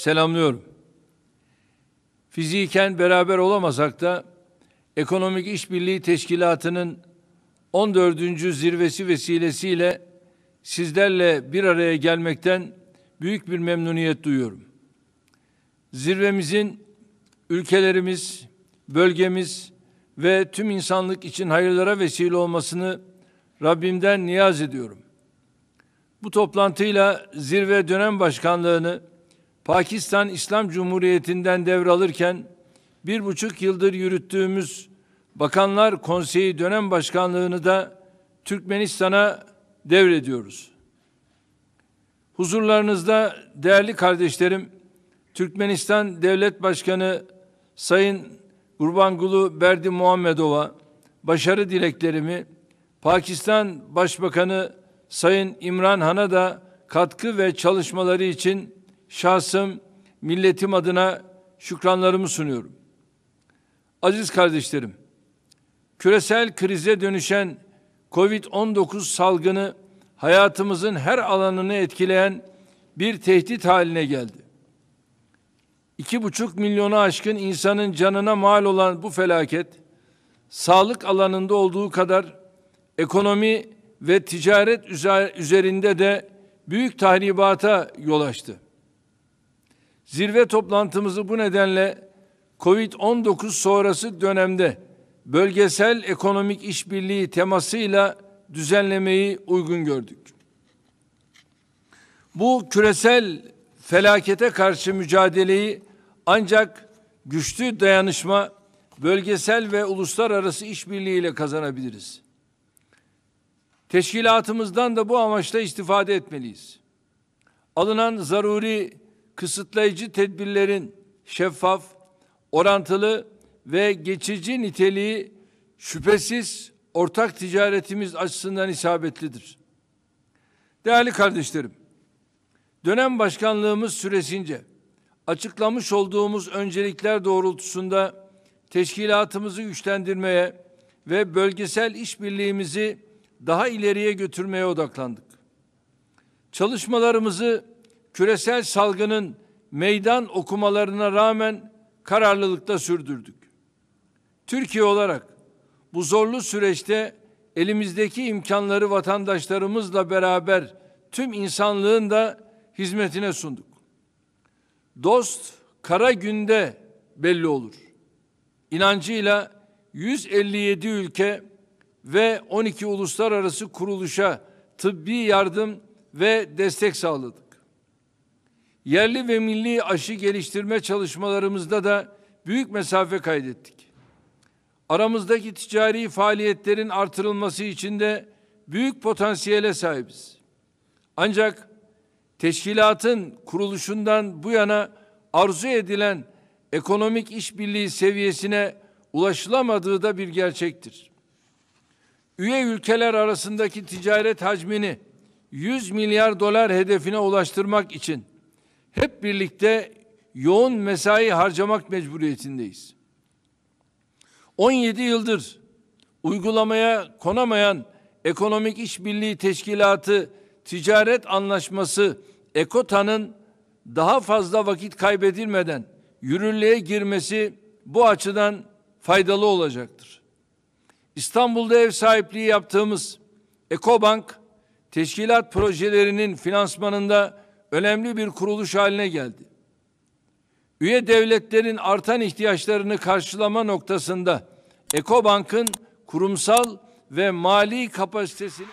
selamlıyorum. Fiziken beraber olamasak da Ekonomik İşbirliği Teşkilatı'nın 14. zirvesi vesilesiyle sizlerle bir araya gelmekten büyük bir memnuniyet duyuyorum. Zirvemizin ülkelerimiz, bölgemiz ve tüm insanlık için hayırlara vesile olmasını Rabbimden niyaz ediyorum. Bu toplantıyla zirve dönem başkanlığını Pakistan İslam Cumhuriyeti'nden devralırken bir buçuk yıldır yürüttüğümüz Bakanlar Konseyi dönem başkanlığını da Türkmenistan'a devrediyoruz. Huzurlarınızda değerli kardeşlerim, Türkmenistan Devlet Başkanı Sayın Gurbangulu Berdi Muhammedova başarı dileklerimi, Pakistan Başbakanı Sayın İmran Han'a da katkı ve çalışmaları için şahsım, milletim adına şükranlarımı sunuyorum. Aziz kardeşlerim, küresel krize dönüşen Covid-19 salgını hayatımızın her alanını etkileyen bir tehdit haline geldi. İki buçuk milyonu aşkın insanın canına mal olan bu felaket, sağlık alanında olduğu kadar ekonomi ve ticaret üzerinde de büyük tahribata yol açtı. Zirve toplantımızı bu nedenle COVID-19 sonrası dönemde bölgesel ekonomik işbirliği temasıyla düzenlemeyi uygun gördük. Bu küresel felakete karşı mücadeleyi ancak güçlü dayanışma, bölgesel ve uluslararası işbirliğiyle kazanabiliriz. Teşkilatımızdan da bu amaçla istifade etmeliyiz. Alınan zaruri kısıtlayıcı tedbirlerin şeffaf, orantılı ve geçici niteliği şüphesiz ortak ticaretimiz açısından isabetlidir. Değerli kardeşlerim, dönem başkanlığımız süresince açıklamış olduğumuz öncelikler doğrultusunda teşkilatımızı güçlendirmeye ve bölgesel işbirliğimizi daha ileriye götürmeye odaklandık. Çalışmalarımızı küresel salgının meydan okumalarına rağmen kararlılıkta sürdürdük. Türkiye olarak bu zorlu süreçte elimizdeki imkanları vatandaşlarımızla beraber tüm insanlığın da hizmetine sunduk. Dost kara günde belli olur. İnancıyla 157 ülke ve 12 uluslararası kuruluşa tıbbi yardım ve destek sağladık. Yerli ve milli aşı geliştirme çalışmalarımızda da büyük mesafe kaydettik. Aramızdaki ticari faaliyetlerin artırılması için de büyük potansiyele sahibiz. Ancak teşkilatın kuruluşundan bu yana arzu edilen ekonomik işbirliği seviyesine ulaşılamadığı da bir gerçektir. Üye ülkeler arasındaki ticaret hacmini 100 milyar dolar hedefine ulaştırmak için hep birlikte yoğun mesai harcamak mecburiyetindeyiz. 17 yıldır uygulamaya konamayan Ekonomik İşbirliği Teşkilatı Ticaret Anlaşması EKOTA'nın daha fazla vakit kaybedilmeden yürürlüğe girmesi bu açıdan faydalı olacaktır. İstanbul'da ev sahipliği yaptığımız Ekobank teşkilat projelerinin finansmanında önemli bir kuruluş haline geldi. Üye devletlerin artan ihtiyaçlarını karşılama noktasında Ekobank'ın kurumsal ve mali kapasitesini...